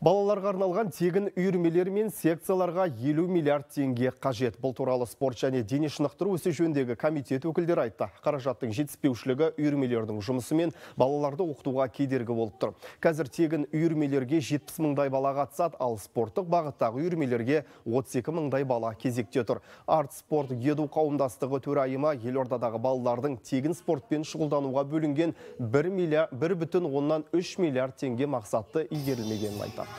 Балаларға арналған тегін үйірмелер мен секцияларға 50 миллиард теңге қажет. Бұл туралы спорт және дене шынықтыру ісі жөндегі комитет өкілдері айтты. Қаражаттың жетіспеушілігі үйірмелердің жұмысы мен балаларды оқытуға кедергі болып тұр. Қазір тегін үйірмелерге 70 мыңдай бала қатысады, ал спорттық бағыттағы үйірмелерге 32 мыңдай бала кезекте тұр. Арт спорт еду қауымдастығы төрайымы елордадағы балалардың тегін спортпен шұғылдануға бөлінген 1 бүтін оннан 3 миллиард теңге мақсатты игерілмегенін айтады